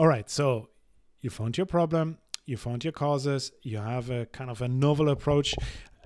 all right, so you found your problem, you found your causes, you have a kind of a novel approach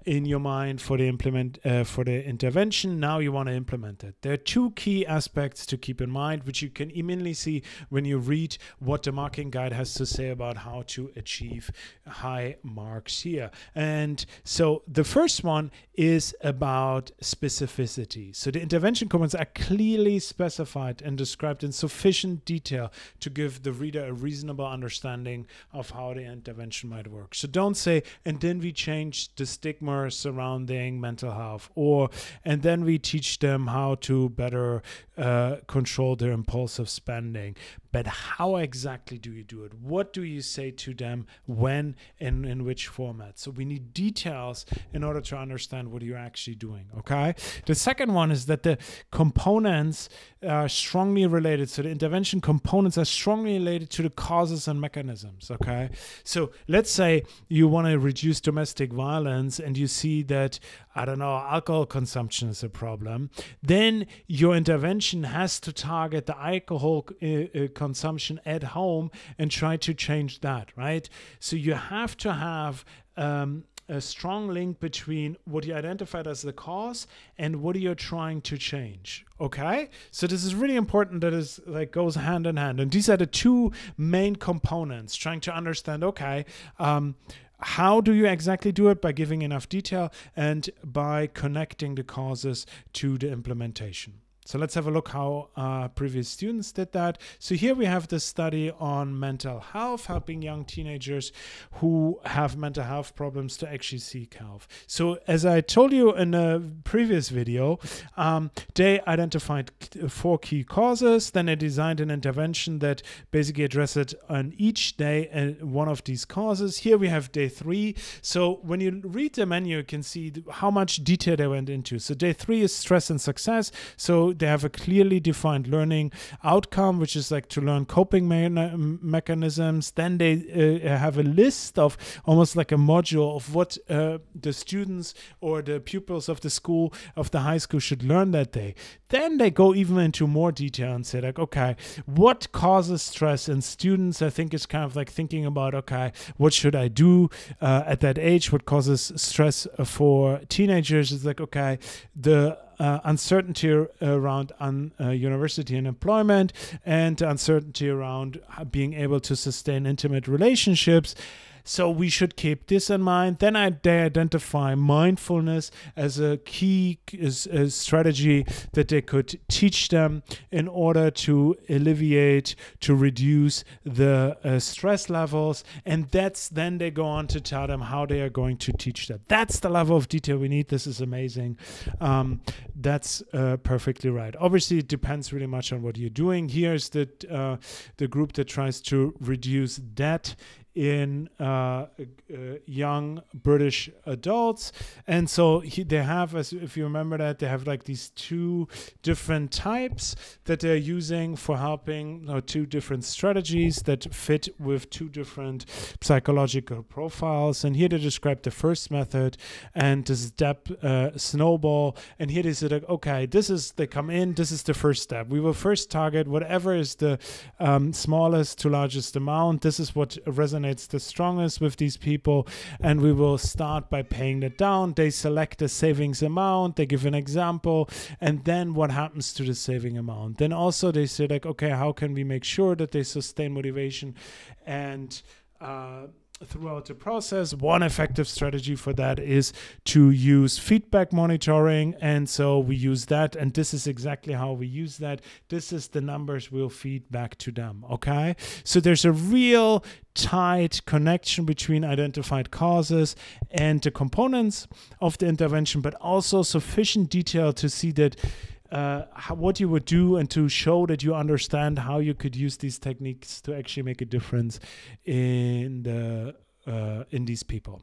in your mind for the implement uh, for the intervention now you want to implement it there are two key aspects to keep in mind which you can immediately see when you read what the marking guide has to say about how to achieve high marks here and so the first one is about specificity so the intervention comments are clearly specified and described in sufficient detail to give the reader a reasonable understanding of how the intervention might work so don't say and then we change the stigma stigma surrounding mental health or and then we teach them how to better uh, control their impulsive spending but how exactly do you do it what do you say to them when and in which format so we need details in order to understand what you're actually doing okay the second one is that the components are strongly related so the intervention components are strongly related to the causes and mechanisms okay so let's say you want to reduce domestic violence and you you see that, I don't know, alcohol consumption is a problem, then your intervention has to target the alcohol uh, uh, consumption at home and try to change that, right? So you have to have. Um, a strong link between what you identified as the cause and what you're trying to change okay so this is really important that is like goes hand in hand and these are the two main components trying to understand okay um, how do you exactly do it? By giving enough detail and by connecting the causes to the implementation. So let's have a look how uh, previous students did that. So here we have the study on mental health, helping young teenagers who have mental health problems to actually seek help. So as I told you in a previous video, um, they identified four key causes. Then they designed an intervention that basically addressed on each day and uh, one of these causes. Here we have day three. So when you read the menu, you can see how much detail they went into. So day three is stress and success. So they have a clearly defined learning outcome, which is like to learn coping me mechanisms. Then they uh, have a list of almost like a module of what uh, the students or the pupils of the school, of the high school, should learn that day. Then they go even into more detail and say, like, okay, what causes stress in students? I think it's kind of like thinking about, okay, what should I do uh, at that age? What causes stress uh, for teenagers? It's like, okay, the uh, uncertainty around un, uh, university and employment and uncertainty around uh, being able to sustain intimate relationships so we should keep this in mind. Then I, they identify mindfulness as a key as, a strategy that they could teach them in order to alleviate, to reduce the uh, stress levels. And that's then they go on to tell them how they are going to teach that. That's the level of detail we need. This is amazing. Um, that's uh, perfectly right. Obviously, it depends really much on what you're doing. Here's the, uh, the group that tries to reduce debt in uh, uh, young British adults. And so he, they have, as if you remember that, they have like these two different types that they're using for helping, or two different strategies that fit with two different psychological profiles. And here they describe the first method and the step uh, snowball. And here they say, like, okay, this is, they come in, this is the first step. We will first target whatever is the um, smallest to largest amount. This is what resonates resonates the strongest with these people. And we will start by paying that down. They select a savings amount, they give an example, and then what happens to the saving amount? Then also they say, like, okay, how can we make sure that they sustain motivation? And uh, throughout the process. One effective strategy for that is to use feedback monitoring. And so we use that. And this is exactly how we use that. This is the numbers we'll feed back to them. Okay. So there's a real tight connection between identified causes and the components of the intervention, but also sufficient detail to see that uh, how, what you would do and to show that you understand how you could use these techniques to actually make a difference in the uh, in these people.